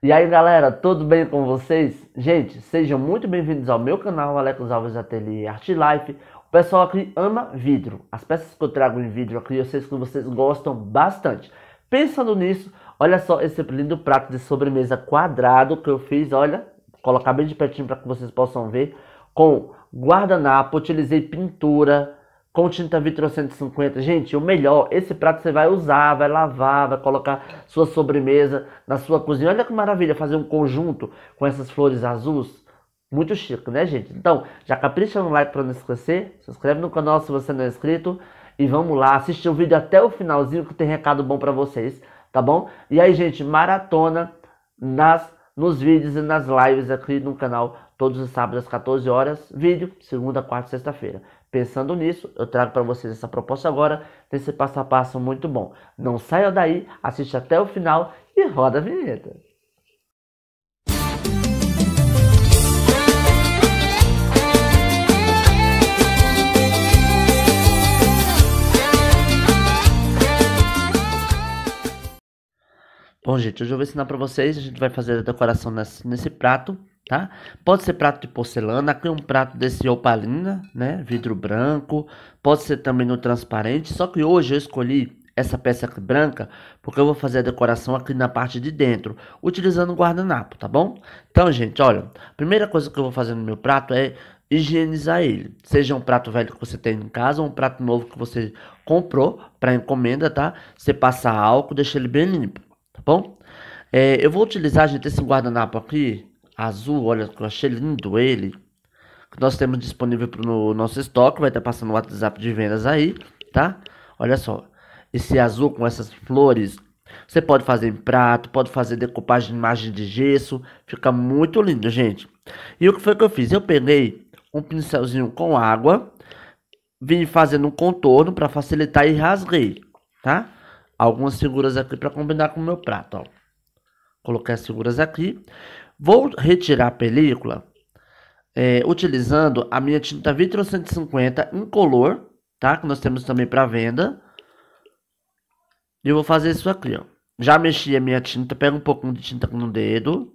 E aí galera, tudo bem com vocês? Gente, sejam muito bem-vindos ao meu canal Alex Alves Ateliê Art Life. O pessoal aqui ama vidro. As peças que eu trago em vidro aqui, eu sei que vocês gostam bastante. Pensando nisso, olha só esse lindo prato de sobremesa quadrado que eu fiz, olha. Colocar bem de pertinho para que vocês possam ver. Com guardanapo, utilizei pintura, com tinta Vitro 150. Gente, o melhor, esse prato você vai usar, vai lavar, vai colocar sua sobremesa na sua cozinha. Olha que maravilha fazer um conjunto com essas flores azuis. Muito chique, né, gente? Então, já capricha no like para não esquecer. Se inscreve no canal se você não é inscrito. E vamos lá, assiste o vídeo até o finalzinho que tem recado bom para vocês, tá bom? E aí, gente, maratona nas nos vídeos e nas lives aqui no canal todos os sábados às 14 horas, vídeo segunda, quarta e sexta-feira. Pensando nisso, eu trago para vocês essa proposta agora, nesse passo a passo muito bom. Não saia daí, assiste até o final e roda a vinheta. Bom, gente, hoje eu vou ensinar para vocês, a gente vai fazer a decoração nesse, nesse prato tá? Pode ser prato de porcelana, aqui um prato desse opalina, né? Vidro branco, pode ser também no transparente, só que hoje eu escolhi essa peça aqui branca, porque eu vou fazer a decoração aqui na parte de dentro, utilizando o guardanapo, tá bom? Então, gente, olha, a primeira coisa que eu vou fazer no meu prato é higienizar ele. Seja um prato velho que você tem em casa ou um prato novo que você comprou para encomenda, tá? Você passa álcool, deixa ele bem limpo, tá bom? É, eu vou utilizar, gente, esse guardanapo aqui, azul, olha, eu achei lindo ele. Que nós temos disponível no nosso estoque, vai estar tá passando o WhatsApp de vendas aí, tá? Olha só, esse azul com essas flores, você pode fazer em prato, pode fazer decoupagem de imagem de gesso, fica muito lindo, gente. E o que foi que eu fiz? Eu peguei um pincelzinho com água, vim fazendo um contorno para facilitar e rasguei, tá? Algumas figuras aqui para combinar com o meu prato, ó. Coloquei as figuras aqui. Vou retirar a película é, utilizando a minha tinta Vitro 150 incolor, tá? Que nós temos também para venda. E eu vou fazer isso aqui, ó. Já mexi a minha tinta, pego um pouquinho de tinta com o dedo.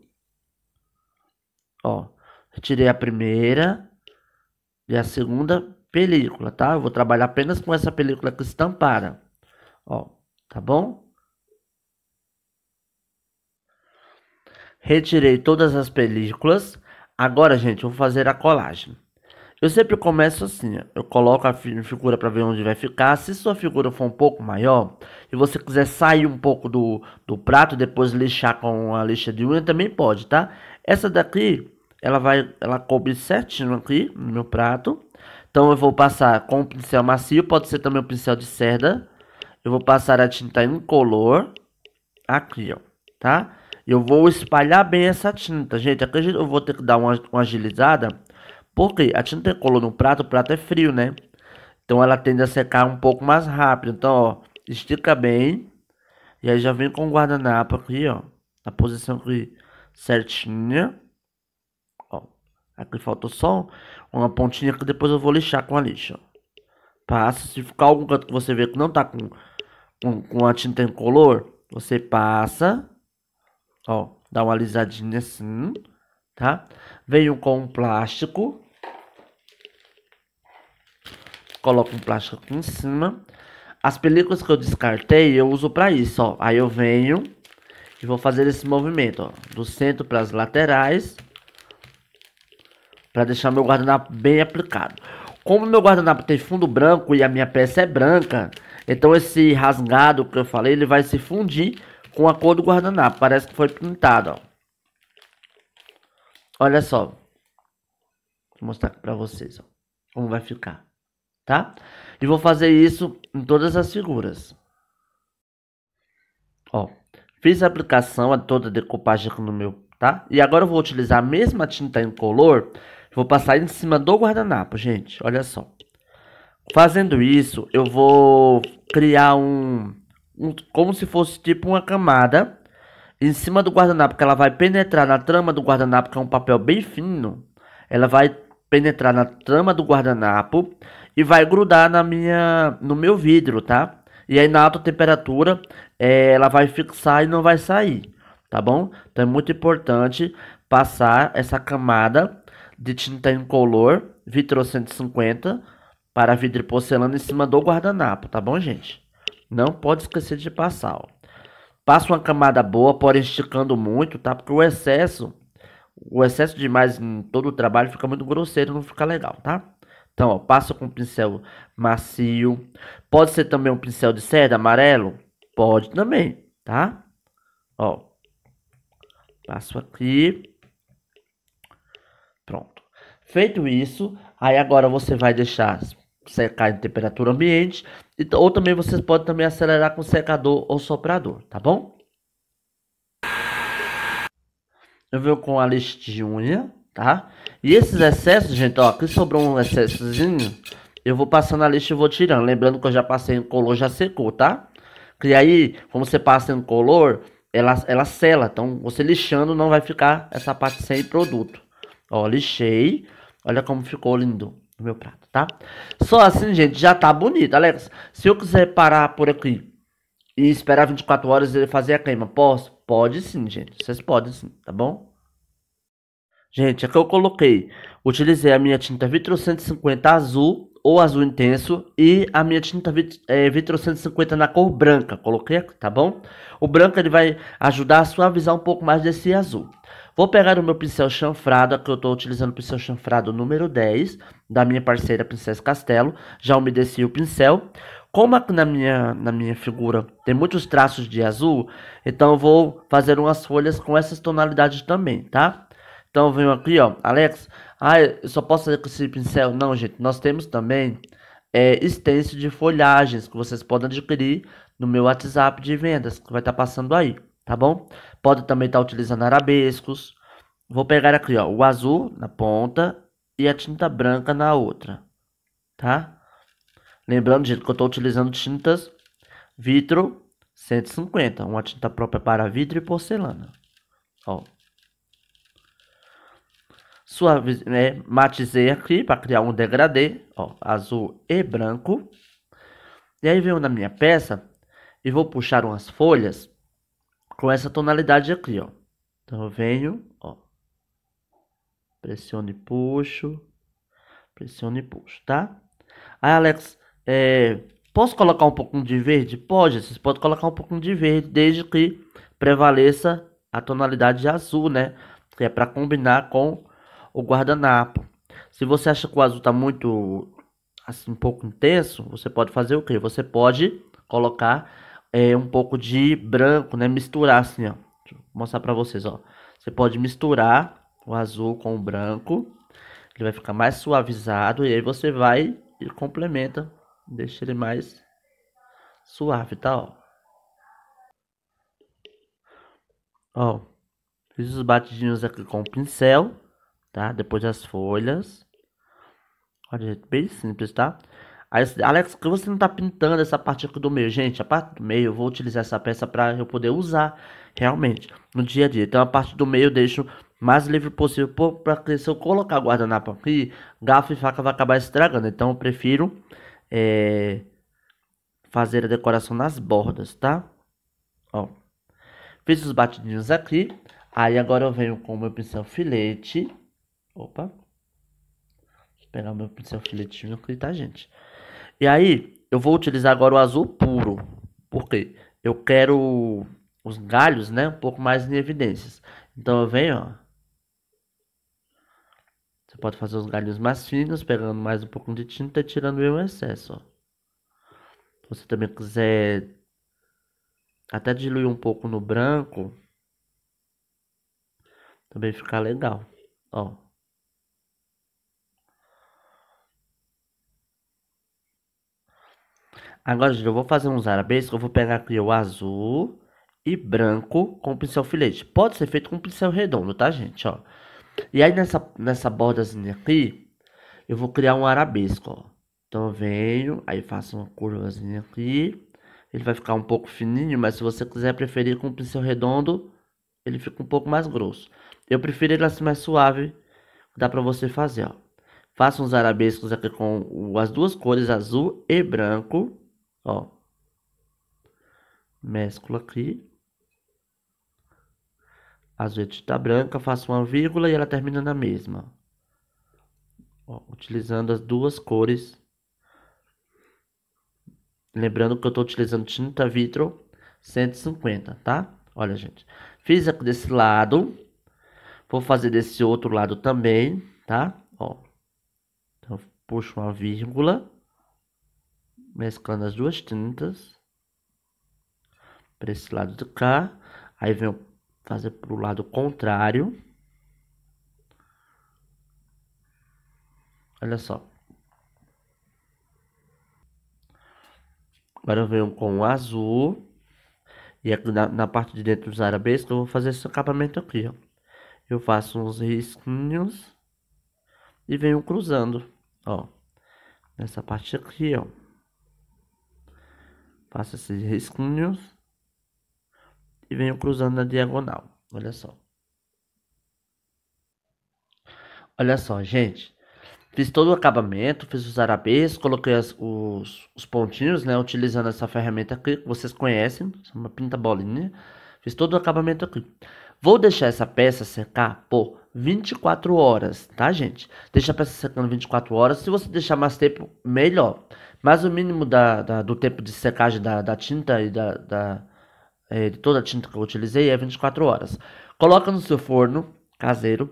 Ó, retirei a primeira e a segunda película, tá? Eu vou trabalhar apenas com essa película que estampada. Ó, tá bom? Retirei todas as películas. Agora, gente, vou fazer a colagem. Eu sempre começo assim, eu coloco a figura para ver onde vai ficar. Se sua figura for um pouco maior e você quiser sair um pouco do, do prato, depois lixar com a lixa de unha, também pode, tá? Essa daqui, ela vai, ela coube certinho aqui no meu prato. Então eu vou passar com o um pincel macio, pode ser também o um pincel de cerda. Eu vou passar a tinta incolor aqui, ó, tá? Eu vou espalhar bem essa tinta. Gente, acredito eu vou ter que dar uma, uma agilizada. Porque a tinta colou no prato, o prato é frio, né? Então ela tende a secar um pouco mais rápido. Então, ó, estica bem. E aí já vem com o guardanapo aqui, ó. Na posição aqui certinha. Ó, aqui faltou só uma pontinha que depois eu vou lixar com a lixa. Passa. Se ficar algum canto que você vê que não tá com, com, com a tinta incolor, você passa. Ó, dá uma alisadinha assim, tá? Venho com um plástico. Coloco um plástico aqui em cima. As películas que eu descartei, eu uso pra isso, ó. Aí eu venho e vou fazer esse movimento, ó. Do centro pras laterais. Pra deixar meu guardanapo bem aplicado. Como meu guardanapo tem fundo branco e a minha peça é branca, então esse rasgado que eu falei, ele vai se fundir com a cor do guardanapo. Parece que foi pintado, ó. Olha só. Vou mostrar pra vocês, ó. Como vai ficar, tá? E vou fazer isso em todas as figuras. Ó. Fiz a aplicação toda a decupagem aqui no meu, tá? E agora eu vou utilizar a mesma tinta em color Vou passar em cima do guardanapo, gente. Olha só. Fazendo isso, eu vou criar um um, como se fosse tipo uma camada em cima do guardanapo, que ela vai penetrar na trama do guardanapo, que é um papel bem fino. Ela vai penetrar na trama do guardanapo e vai grudar na minha, no meu vidro, tá? E aí na alta temperatura é, ela vai fixar e não vai sair, tá bom? Então é muito importante passar essa camada de tinta incolor Vitro 150 para vidro e porcelana em cima do guardanapo, tá bom, gente? Não pode esquecer de passar. Ó. Passa uma camada boa, porém esticando muito, tá? Porque o excesso, o excesso demais em todo o trabalho fica muito grosseiro, não fica legal, tá? Então, ó, passa com um pincel macio. Pode ser também um pincel de seda amarelo? Pode também, tá? Ó. Passo aqui. Pronto. Feito isso, aí agora você vai deixar secar em temperatura ambiente então, ou também vocês podem também acelerar com secador ou soprador, tá bom? Eu venho com a lista de unha, tá? E esses excessos, gente, ó, que sobrou um excessozinho, eu vou passando a lista e vou tirando. Lembrando que eu já passei em color, já secou, tá? Que aí, como você passa em color, ela, ela sela. Então, você lixando não vai ficar essa parte sem produto. Ó, lixei. Olha como ficou lindo no meu prato, tá? Só assim, gente, já tá bonito. Alex, se eu quiser parar por aqui e esperar 24 horas ele fazer a queima, posso? Pode sim, gente. Vocês podem sim, tá bom? Gente, aqui é eu coloquei, utilizei a minha tinta Vitro 150 azul ou azul intenso e a minha tinta vit, é, Vitro 150 na cor branca. Coloquei, tá bom? O branco ele vai ajudar a suavizar um pouco mais desse azul. Vou pegar o meu pincel chanfrado, que eu estou utilizando o pincel chanfrado número 10, da minha parceira Princesa Castelo. Já umedeci o pincel. Como na minha, na minha figura tem muitos traços de azul, então eu vou fazer umas folhas com essas tonalidades também, tá? Então eu venho aqui, ó, Alex, ah, eu só posso fazer com esse pincel? Não, gente, nós temos também é, de folhagens que vocês podem adquirir no meu WhatsApp de vendas, que vai estar tá passando aí tá bom? Pode também estar tá utilizando arabescos. Vou pegar aqui, ó, o azul na ponta e a tinta branca na outra, tá? Lembrando, gente, que eu estou utilizando tintas vitro 150, uma tinta própria para vidro e porcelana, ó. suave né, matizei aqui para criar um degradê, ó, azul e branco. E aí venho na minha peça e vou puxar umas folhas com essa tonalidade aqui, ó. Então eu venho, ó. Pressiono e puxo. Pressiono e puxo, tá? Aí, Alex, é, posso colocar um pouquinho de verde? Pode, vocês podem colocar um pouquinho de verde, desde que prevaleça a tonalidade de azul, né? Que é para combinar com o guardanapo. Se você acha que o azul tá muito, assim, um pouco intenso, você pode fazer o que? Você pode colocar é, um pouco de branco, né? Misturar assim, ó. Deixa eu mostrar pra vocês, ó. Você pode misturar o azul com o branco. Ele vai ficar mais suavizado. E aí você vai e complementa. Deixa ele mais suave, tá? Ó. Ó. Fiz os batidinhos aqui com o pincel, tá? Depois as folhas. Olha, bem simples, tá? Alex, por que você não está pintando essa parte aqui do meio? Gente, a parte do meio eu vou utilizar essa peça para eu poder usar realmente no dia a dia. Então a parte do meio eu deixo mais livre possível para se eu colocar guardanapo aqui, garfo e faca vai acabar estragando. Então eu prefiro é, fazer a decoração nas bordas, tá? Ó, fiz os batidinhos aqui. Aí agora eu venho com o meu pincel filete. Opa. Vou pegar o meu pincel filetinho aqui, tá, gente? E aí, eu vou utilizar agora o azul puro. porque Eu quero os galhos, né? Um pouco mais em evidências. Então eu venho, ó. Você pode fazer os galhos mais finos, pegando mais um pouco de tinta e tirando o excesso, ó. Se você também quiser até diluir um pouco no branco, também fica legal, ó. Agora, gente, eu vou fazer uns arabescos. Eu vou pegar aqui o azul e branco com pincel filete. Pode ser feito com pincel redondo, tá, gente? Ó. E aí, nessa, nessa bordazinha aqui, eu vou criar um arabesco, ó. Então, eu venho, aí faço uma curvazinha aqui. Ele vai ficar um pouco fininho, mas se você quiser preferir com pincel redondo, ele fica um pouco mais grosso. Eu prefiro ele assim mais suave, dá pra você fazer, ó. Faça uns arabescos aqui com as duas cores, azul e branco. Ó. Mesclo aqui. Azul está branca, faço uma vírgula e ela termina na mesma. Ó, utilizando as duas cores. Lembrando que eu estou utilizando tinta vitro 150, tá? Olha, gente. Fiz desse lado. Vou fazer desse outro lado também, tá? Ó. Então, puxo uma vírgula mesclando as duas tintas para esse lado de cá. Aí venho fazer para o lado contrário. Olha só. Agora eu venho com o azul. E aqui na, na parte de dentro dos arabescos eu vou fazer esse acabamento aqui, ó. Eu faço uns risquinhos. E venho cruzando, ó. Nessa parte aqui, ó. Faço esses risquinhos. E venho cruzando na diagonal. Olha só. Olha só, gente. Fiz todo o acabamento, fiz os arabeses, coloquei as, os, os pontinhos, né? Utilizando essa ferramenta aqui, que vocês conhecem, uma pinta bolinha. Fiz todo o acabamento aqui. Vou deixar essa peça secar por 24 horas, tá, gente? Deixa para secando 24 horas. Se você deixar mais tempo, melhor. Mas o mínimo da, da do tempo de secagem da, da tinta e da, da é, de toda a tinta que eu utilizei é 24 horas. Coloca no seu forno caseiro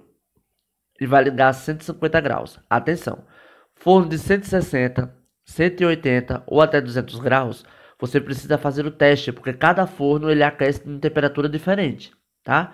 e vai ligar a 150 graus. Atenção, forno de 160, 180 ou até 200 graus, você precisa fazer o teste, porque cada forno ele aquece em temperatura diferente, tá?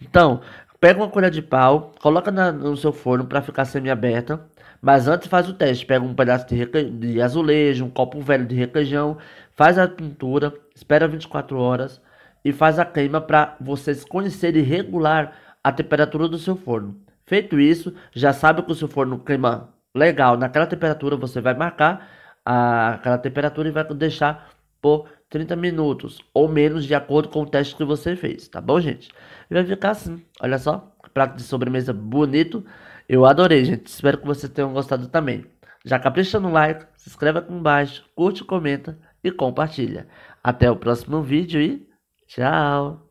Então, Pega uma colher de pau, coloca na, no seu forno para ficar semi-aberta. Mas antes faz o teste. Pega um pedaço de, de azulejo, um copo velho de requeijão, faz a pintura, espera 24 horas e faz a queima para vocês conhecerem regular a temperatura do seu forno. Feito isso, já sabe que o seu forno queima legal naquela temperatura, você vai marcar a, aquela temperatura e vai deixar por 30 minutos ou menos, de acordo com o teste que você fez, tá bom, gente? E vai ficar assim, olha só, prato de sobremesa bonito. Eu adorei, gente. Espero que vocês tenham gostado também. Já capricha no like, se inscreve aqui embaixo, curte, comenta e compartilha. Até o próximo vídeo e tchau!